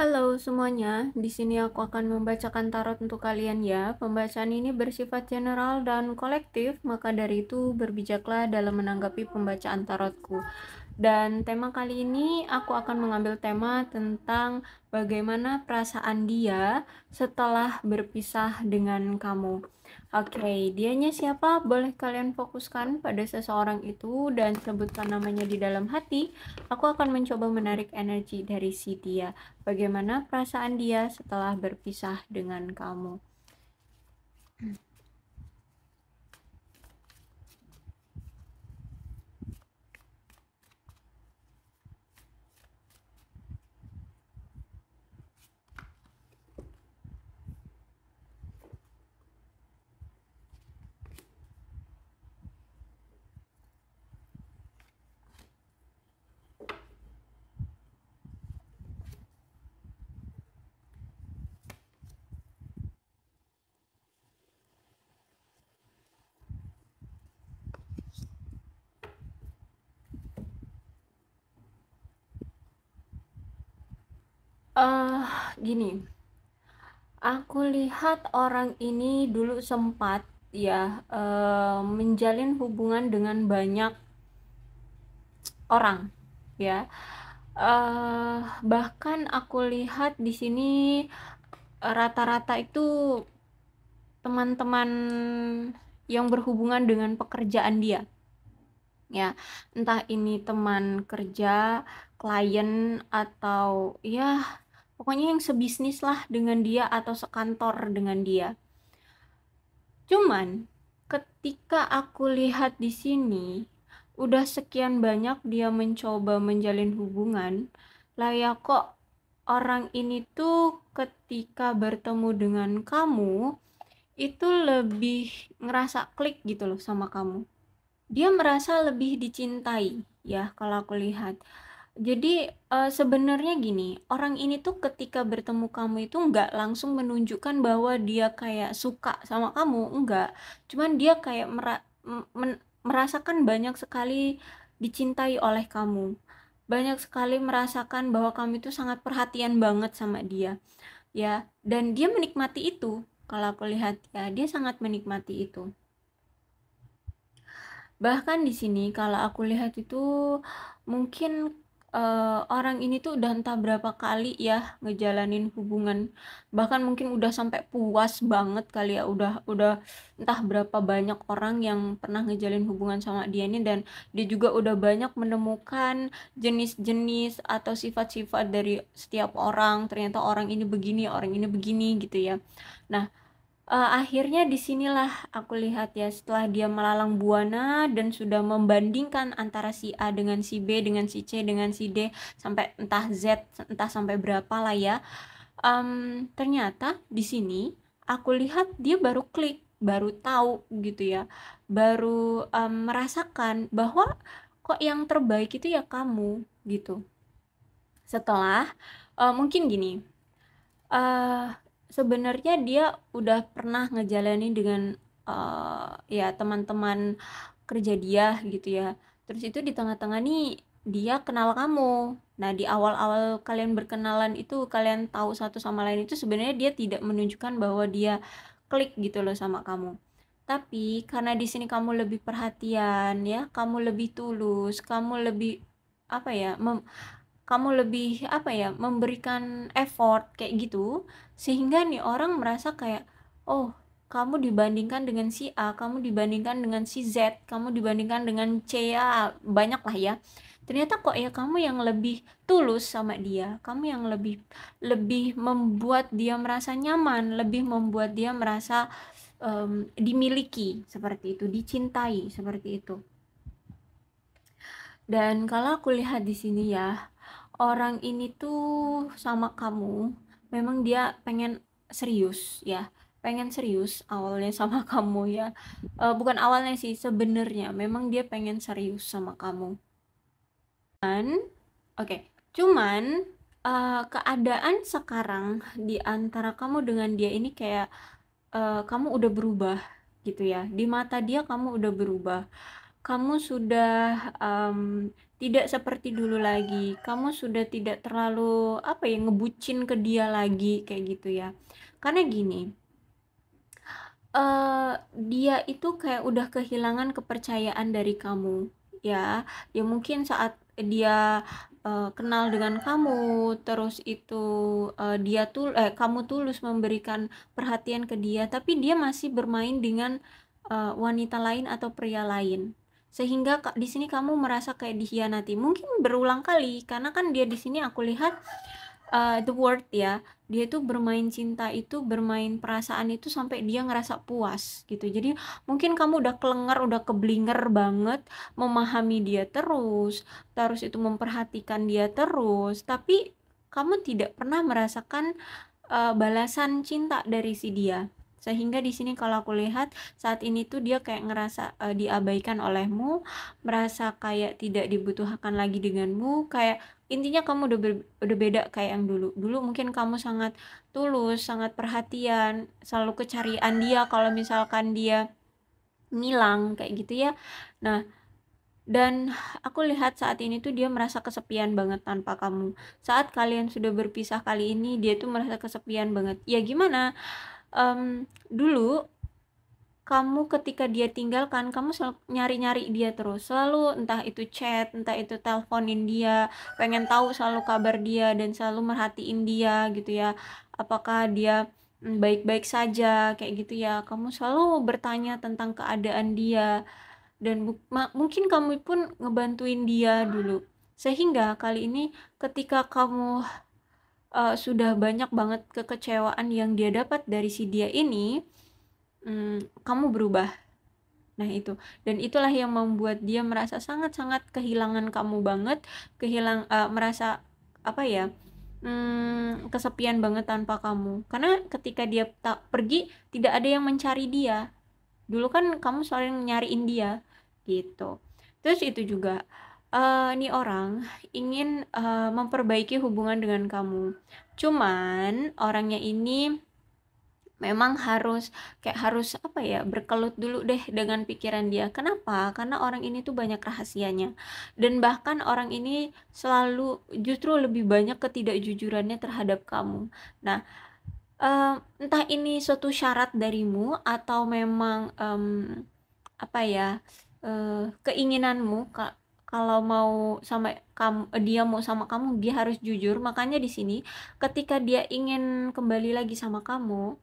Halo semuanya, di sini aku akan membacakan tarot untuk kalian ya. Pembacaan ini bersifat general dan kolektif, maka dari itu berbijaklah dalam menanggapi pembacaan tarotku. Dan tema kali ini aku akan mengambil tema tentang bagaimana perasaan dia setelah berpisah dengan kamu. Oke, okay, dianya siapa? Boleh kalian fokuskan pada seseorang itu dan sebutkan namanya di dalam hati. Aku akan mencoba menarik energi dari si dia. Bagaimana perasaan dia setelah berpisah dengan kamu? Hmm. uh, gini, aku lihat orang ini dulu sempat ya uh, menjalin hubungan dengan banyak orang, ya. uh, bahkan aku lihat di sini rata-rata itu teman-teman yang berhubungan dengan pekerjaan dia ya entah ini teman kerja klien atau ya pokoknya yang sebisnis lah dengan dia atau sekantor dengan dia cuman ketika aku lihat di sini udah sekian banyak dia mencoba menjalin hubungan lah ya kok orang ini tuh ketika bertemu dengan kamu itu lebih ngerasa klik gitu loh sama kamu dia merasa lebih dicintai ya kalau aku lihat jadi uh, sebenarnya gini, orang ini tuh ketika bertemu kamu itu nggak langsung menunjukkan bahwa dia kayak suka sama kamu, nggak. Cuman dia kayak mera merasakan banyak sekali dicintai oleh kamu. Banyak sekali merasakan bahwa kamu itu sangat perhatian banget sama dia. Ya, dan dia menikmati itu. Kalau aku lihat ya, dia sangat menikmati itu. Bahkan di sini kalau aku lihat itu mungkin uh, orang ini tuh udah entah berapa kali ya ngejalanin hubungan bahkan mungkin udah sampai puas banget kali ya udah udah entah berapa banyak orang yang pernah ngejalin hubungan sama dia ini dan dia juga udah banyak menemukan jenis-jenis atau sifat-sifat dari setiap orang ternyata orang ini begini orang ini begini gitu ya nah uh, akhirnya disinilah aku lihat ya setelah dia melalang buana dan sudah membandingkan antara si A dengan si B dengan si C dengan si D sampai entah Z entah sampai berapa lah ya um, ternyata di sini aku lihat dia baru klik baru tahu gitu ya baru um, merasakan bahwa kok yang terbaik itu ya kamu gitu setelah uh, mungkin gini uh, sebenarnya dia udah pernah ngejalanin dengan uh, ya teman-teman kerja dia gitu ya terus itu di tengah-tengah nih dia kenal kamu nah di awal-awal kalian berkenalan itu kalian tahu satu sama lain itu sebenarnya dia tidak menunjukkan bahwa dia klik gitu loh sama kamu tapi karena di sini kamu lebih perhatian ya kamu lebih tulus kamu lebih apa ya mem kamu lebih apa ya memberikan effort kayak gitu sehingga nih orang merasa kayak oh kamu dibandingkan dengan si A, kamu dibandingkan dengan si Z, kamu dibandingkan dengan C, A, banyak lah ya. Ternyata kok ya kamu yang lebih tulus sama dia, kamu yang lebih lebih membuat dia merasa nyaman, lebih membuat dia merasa um, dimiliki seperti itu, dicintai seperti itu. Dan kalau aku lihat di sini ya, orang ini tuh sama kamu memang dia pengen serius ya pengen serius awalnya sama kamu ya e, bukan awalnya sih sebenarnya memang dia pengen serius sama kamu dan oke okay, cuman e, keadaan sekarang di antara kamu dengan dia ini kayak e, kamu udah berubah gitu ya di mata dia kamu udah berubah kamu sudah um, tidak seperti dulu lagi kamu sudah tidak terlalu apa ya ngebucin ke dia lagi kayak gitu ya karena gini uh, dia itu kayak udah kehilangan kepercayaan dari kamu ya ya mungkin saat dia uh, kenal dengan kamu terus itu uh, dia tul, eh kamu tulus memberikan perhatian ke dia tapi dia masih bermain dengan uh, wanita lain atau pria lain sehingga di sini kamu merasa kayak dikhianati mungkin berulang kali karena kan dia di sini aku lihat uh, the word ya dia itu bermain cinta itu bermain perasaan itu sampai dia ngerasa puas gitu jadi mungkin kamu udah kelenger udah keblinger banget memahami dia terus terus itu memperhatikan dia terus tapi kamu tidak pernah merasakan uh, balasan cinta dari si dia sehingga di sini kalau aku lihat saat ini tuh dia kayak ngerasa uh, diabaikan olehmu merasa kayak tidak dibutuhkan lagi denganmu kayak intinya kamu udah ber, udah beda kayak yang dulu dulu mungkin kamu sangat tulus sangat perhatian selalu kecarian dia kalau misalkan dia ngilang kayak gitu ya nah dan aku lihat saat ini tuh dia merasa kesepian banget tanpa kamu saat kalian sudah berpisah kali ini dia tuh merasa kesepian banget ya gimana um, dulu kamu ketika dia tinggalkan kamu selalu nyari-nyari dia terus selalu entah itu chat entah itu teleponin dia pengen tahu selalu kabar dia dan selalu merhatiin dia gitu ya apakah dia hmm, baik-baik saja kayak gitu ya kamu selalu bertanya tentang keadaan dia dan mungkin kamu pun ngebantuin dia dulu sehingga kali ini ketika kamu uh, sudah banyak banget kekecewaan yang dia dapat dari si dia ini, hmm, kamu berubah. Nah, itu. Dan itulah yang membuat dia merasa sangat-sangat kehilangan kamu banget, kehilang uh, merasa apa ya? Hmm, kesepian banget tanpa kamu. Karena ketika dia tak pergi, tidak ada yang mencari dia. Dulu kan kamu saling nyariin dia gitu. Terus itu juga uh, nih orang ingin uh, memperbaiki hubungan dengan kamu. Cuman orangnya ini memang harus kayak harus apa ya berkelut dulu deh dengan pikiran dia kenapa karena orang ini tuh banyak rahasianya dan bahkan orang ini selalu justru lebih banyak ketidakjujurannya terhadap kamu nah uh, entah ini suatu syarat darimu atau memang um, apa ya uh, keinginanmu kalau mau sama kamu dia mau sama kamu dia harus jujur makanya di sini ketika dia ingin kembali lagi sama kamu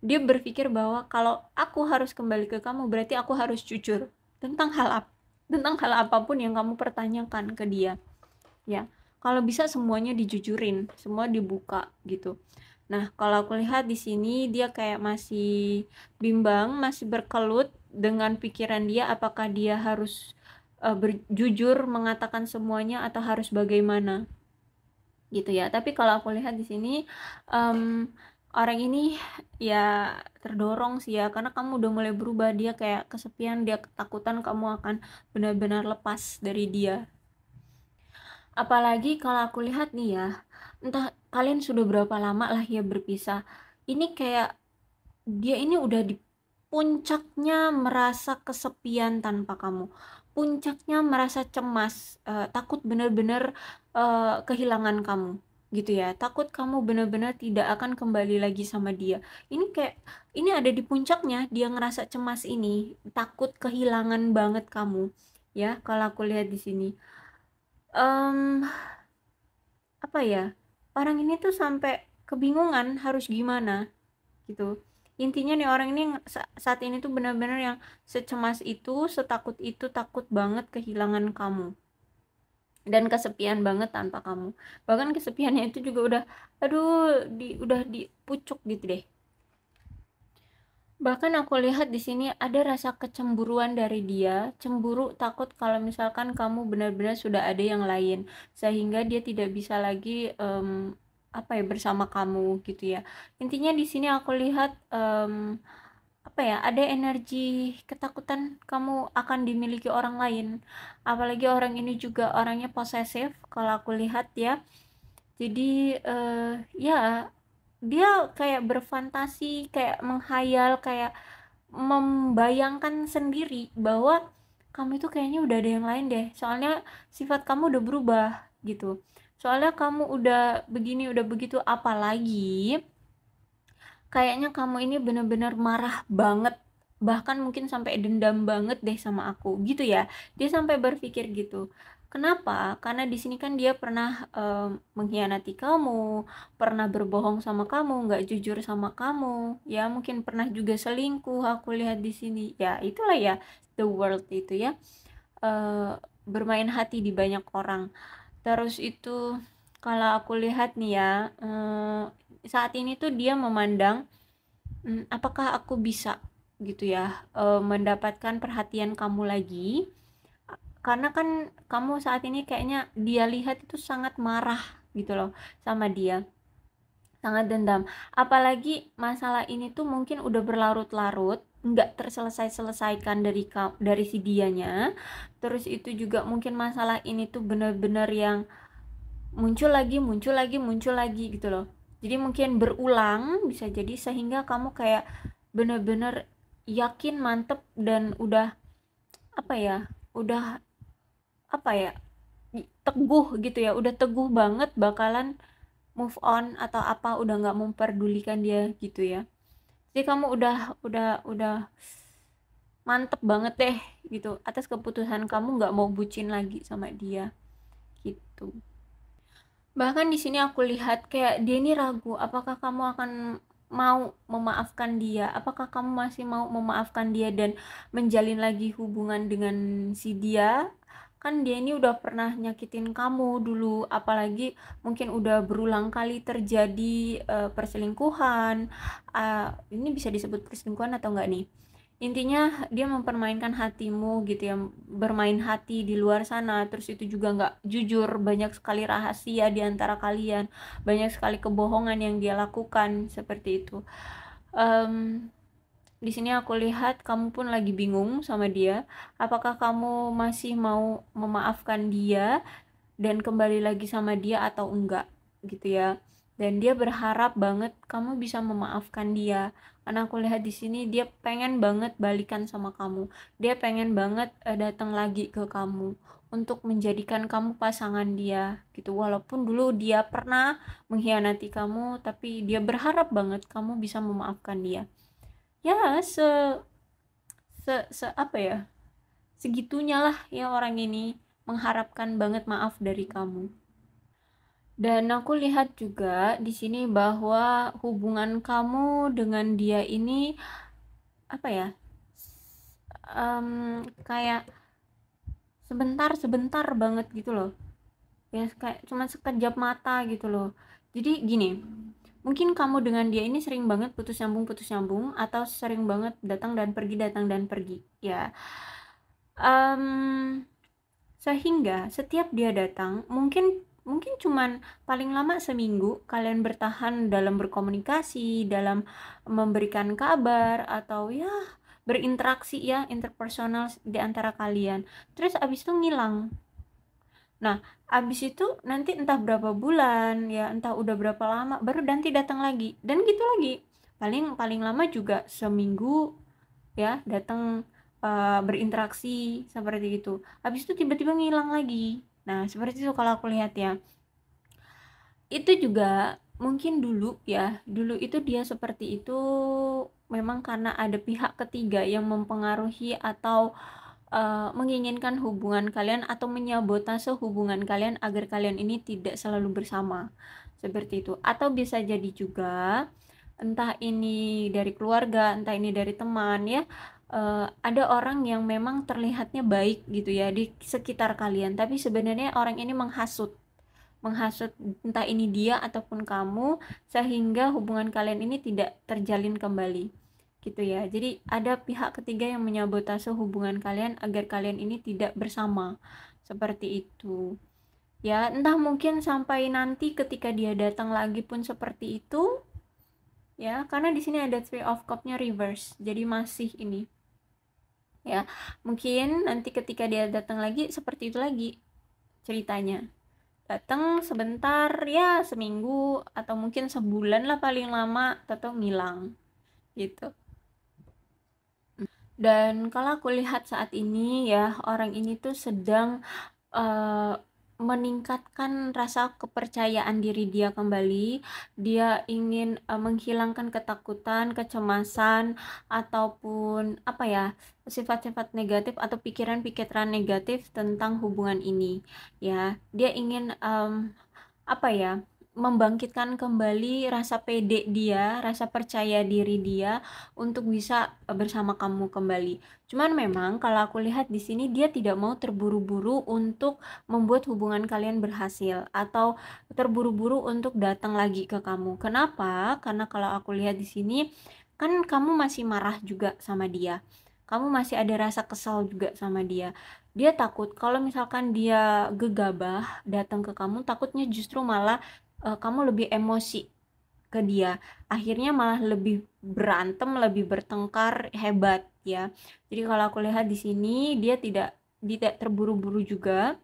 dia berpikir bahwa kalau aku harus kembali ke kamu berarti aku harus jujur tentang hal apa tentang hal apapun yang kamu pertanyakan ke dia ya kalau bisa semuanya dijujurin semua dibuka gitu nah kalau aku lihat di sini dia kayak masih bimbang masih berkelut dengan pikiran dia apakah dia harus uh, berjujur mengatakan semuanya atau harus bagaimana gitu ya tapi kalau aku lihat di sini um, orang ini ya terdorong sih ya karena kamu udah mulai berubah dia kayak kesepian dia ketakutan kamu akan benar-benar lepas dari dia apalagi kalau aku lihat nih ya entah kalian sudah berapa lama lah ya berpisah ini kayak dia ini udah di puncaknya merasa kesepian tanpa kamu puncaknya merasa cemas, uh, takut benar-benar uh, kehilangan kamu gitu ya. Takut kamu benar-benar tidak akan kembali lagi sama dia. Ini kayak ini ada di puncaknya dia ngerasa cemas ini, takut kehilangan banget kamu ya kalau aku lihat di sini. Um, apa ya? Orang ini tuh sampai kebingungan harus gimana gitu intinya nih orang ini saat ini tuh benar-benar yang secemas itu setakut itu takut banget kehilangan kamu dan kesepian banget tanpa kamu bahkan kesepiannya itu juga udah aduh di udah dipucuk gitu deh bahkan aku lihat di sini ada rasa kecemburuan dari dia cemburu takut kalau misalkan kamu benar-benar sudah ada yang lain sehingga dia tidak bisa lagi um, apa ya bersama kamu gitu ya intinya di sini aku lihat um, apa ya ada energi ketakutan kamu akan dimiliki orang lain apalagi orang ini juga orangnya posesif kalau aku lihat ya jadi uh, ya dia kayak berfantasi kayak menghayal kayak membayangkan sendiri bahwa kamu itu kayaknya udah ada yang lain deh soalnya sifat kamu udah berubah gitu soalnya kamu udah begini udah begitu apalagi kayaknya kamu ini bener-bener marah banget bahkan mungkin sampai dendam banget deh sama aku gitu ya dia sampai berpikir gitu Kenapa? Karena di sini kan dia pernah um, mengkhianati kamu, pernah berbohong sama kamu, nggak jujur sama kamu, ya mungkin pernah juga selingkuh. Aku lihat di sini, ya itulah ya the world itu ya uh, bermain hati di banyak orang terus itu kalau aku lihat nih ya eh, saat ini tuh dia memandang hmm, apakah aku bisa gitu ya eh, mendapatkan perhatian kamu lagi karena kan kamu saat ini kayaknya dia lihat itu sangat marah gitu loh sama dia sangat dendam apalagi masalah ini tuh mungkin udah berlarut-larut nggak terselesai-selesaikan dari dari si dianya terus itu juga mungkin masalah ini tuh bener-bener yang muncul lagi muncul lagi muncul lagi gitu loh jadi mungkin berulang bisa jadi sehingga kamu kayak bener-bener yakin mantep dan udah apa ya udah apa ya teguh gitu ya udah teguh banget bakalan move on atau apa udah nggak memperdulikan dia gitu ya jadi kamu udah udah udah mantep banget deh gitu atas keputusan kamu nggak mau bucin lagi sama dia gitu bahkan di sini aku lihat kayak dia ini ragu apakah kamu akan mau memaafkan dia apakah kamu masih mau memaafkan dia dan menjalin lagi hubungan dengan si dia kan dia ini udah pernah nyakitin kamu dulu apalagi mungkin udah berulang kali terjadi uh, perselingkuhan uh, ini bisa disebut perselingkuhan atau enggak nih intinya dia mempermainkan hatimu gitu ya bermain hati di luar sana terus itu juga nggak jujur banyak sekali rahasia di antara kalian banyak sekali kebohongan yang dia lakukan seperti itu um, di sini aku lihat kamu pun lagi bingung sama dia. Apakah kamu masih mau memaafkan dia dan kembali lagi sama dia atau enggak gitu ya. Dan dia berharap banget kamu bisa memaafkan dia. Karena aku lihat di sini dia pengen banget balikan sama kamu. Dia pengen banget uh, datang lagi ke kamu untuk menjadikan kamu pasangan dia gitu. Walaupun dulu dia pernah mengkhianati kamu, tapi dia berharap banget kamu bisa memaafkan dia ya se se, se apa ya segitunya lah ya orang ini mengharapkan banget maaf dari kamu dan aku lihat juga di sini bahwa hubungan kamu dengan dia ini apa ya um, kayak sebentar sebentar banget gitu loh ya kayak cuma sekejap mata gitu loh jadi gini Mungkin kamu dengan dia ini sering banget putus nyambung putus nyambung atau sering banget datang dan pergi datang dan pergi ya. Um, sehingga setiap dia datang mungkin mungkin cuman paling lama seminggu kalian bertahan dalam berkomunikasi, dalam memberikan kabar atau ya berinteraksi ya interpersonal di antara kalian. Terus abis itu ngilang Nah, abis itu nanti entah berapa bulan ya entah udah berapa lama baru nanti datang lagi dan gitu lagi paling paling lama juga seminggu ya datang uh, berinteraksi seperti itu abis itu tiba-tiba ngilang lagi nah seperti itu kalau aku lihat ya itu juga mungkin dulu ya dulu itu dia seperti itu memang karena ada pihak ketiga yang mempengaruhi atau uh, menginginkan hubungan kalian atau menyabotase hubungan kalian agar kalian ini tidak selalu bersama seperti itu atau bisa jadi juga entah ini dari keluarga entah ini dari teman ya uh, ada orang yang memang terlihatnya baik gitu ya di sekitar kalian tapi sebenarnya orang ini menghasut menghasut entah ini dia ataupun kamu sehingga hubungan kalian ini tidak terjalin kembali gitu ya. Jadi ada pihak ketiga yang menyabotase hubungan kalian agar kalian ini tidak bersama. Seperti itu. Ya, entah mungkin sampai nanti ketika dia datang lagi pun seperti itu. Ya, karena di sini ada three of cup-nya reverse. Jadi masih ini. Ya, mungkin nanti ketika dia datang lagi seperti itu lagi ceritanya. Datang sebentar ya seminggu atau mungkin sebulan lah paling lama atau ngilang gitu dan kalau aku lihat saat ini ya, orang ini tuh sedang uh, meningkatkan rasa kepercayaan diri dia kembali. Dia ingin uh, menghilangkan ketakutan, kecemasan ataupun apa ya, sifat-sifat negatif atau pikiran-pikiran negatif tentang hubungan ini ya. Dia ingin um, apa ya? membangkitkan kembali rasa pede dia, rasa percaya diri dia untuk bisa bersama kamu kembali. Cuman memang kalau aku lihat di sini dia tidak mau terburu-buru untuk membuat hubungan kalian berhasil atau terburu-buru untuk datang lagi ke kamu. Kenapa? Karena kalau aku lihat di sini kan kamu masih marah juga sama dia. Kamu masih ada rasa kesal juga sama dia dia takut kalau misalkan dia gegabah datang ke kamu takutnya justru malah uh, kamu lebih emosi ke dia akhirnya malah lebih berantem lebih bertengkar hebat ya jadi kalau aku lihat di sini dia tidak tidak terburu-buru juga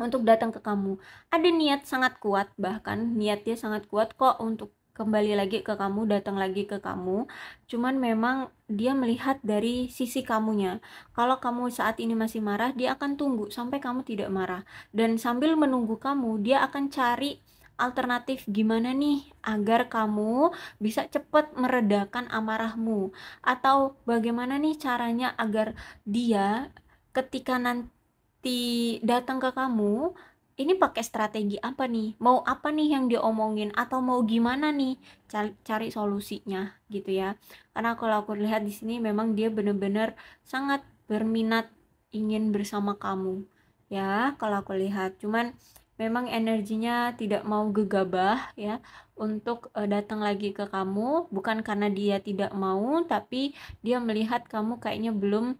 untuk datang ke kamu ada niat sangat kuat bahkan niatnya sangat kuat kok untuk kembali lagi ke kamu, datang lagi ke kamu. Cuman memang dia melihat dari sisi kamunya. Kalau kamu saat ini masih marah, dia akan tunggu sampai kamu tidak marah. Dan sambil menunggu kamu, dia akan cari alternatif gimana nih agar kamu bisa cepat meredakan amarahmu atau bagaimana nih caranya agar dia ketika nanti datang ke kamu ini pakai strategi apa nih mau apa nih yang diomongin atau mau gimana nih cari, cari solusinya gitu ya karena kalau aku lihat di sini memang dia benar-benar sangat berminat ingin bersama kamu ya kalau aku lihat cuman memang energinya tidak mau gegabah ya untuk uh, datang lagi ke kamu bukan karena dia tidak mau tapi dia melihat kamu kayaknya belum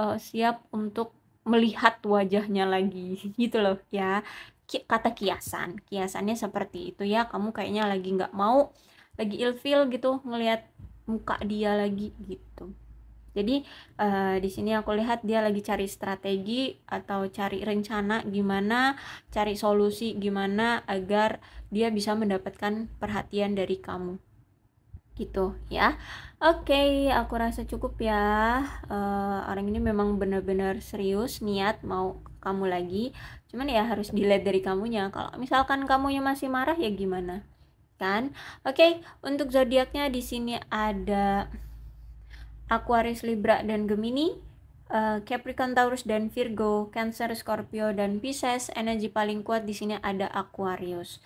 uh, siap untuk melihat wajahnya lagi gitu loh ya kata kiasan kiasannya seperti itu ya kamu kayaknya lagi nggak mau lagi ilfil gitu ngelihat muka dia lagi gitu jadi uh, di sini aku lihat dia lagi cari strategi atau cari rencana gimana, cari solusi gimana agar dia bisa mendapatkan perhatian dari kamu. Gitu ya. Oke, okay, aku rasa cukup ya. Uh, orang ini memang benar-benar serius niat mau kamu lagi. Cuman ya harus dilihat dari kamunya. Kalau misalkan kamunya masih marah ya gimana? Kan? Oke, okay, untuk zodiaknya di sini ada Aquarius, Libra, dan Gemini, uh, Capricorn, Taurus, dan Virgo, Cancer, Scorpio, dan Pisces, energi paling kuat di sini ada Aquarius.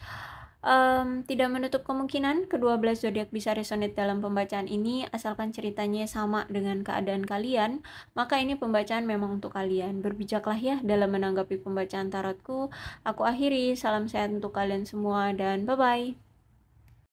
Um, tidak menutup kemungkinan kedua belas zodiak bisa resonate dalam pembacaan ini asalkan ceritanya sama dengan keadaan kalian maka ini pembacaan memang untuk kalian berbijaklah ya dalam menanggapi pembacaan tarotku aku akhiri salam sehat untuk kalian semua dan bye bye